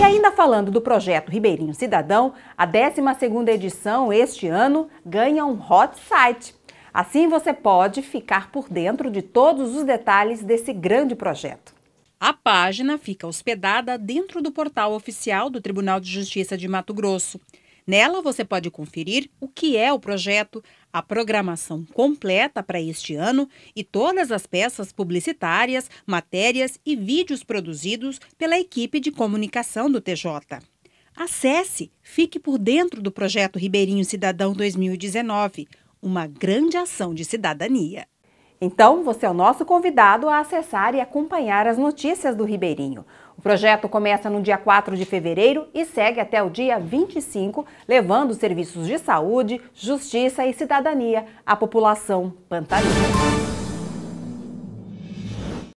E ainda falando do projeto Ribeirinho Cidadão, a 12ª edição este ano ganha um hot site. Assim você pode ficar por dentro de todos os detalhes desse grande projeto. A página fica hospedada dentro do portal oficial do Tribunal de Justiça de Mato Grosso. Nela você pode conferir o que é o projeto, a programação completa para este ano e todas as peças publicitárias, matérias e vídeos produzidos pela equipe de comunicação do TJ. Acesse, fique por dentro do projeto Ribeirinho Cidadão 2019, uma grande ação de cidadania. Então, você é o nosso convidado a acessar e acompanhar as notícias do Ribeirinho. O projeto começa no dia 4 de fevereiro e segue até o dia 25, levando serviços de saúde, justiça e cidadania à população pantanista.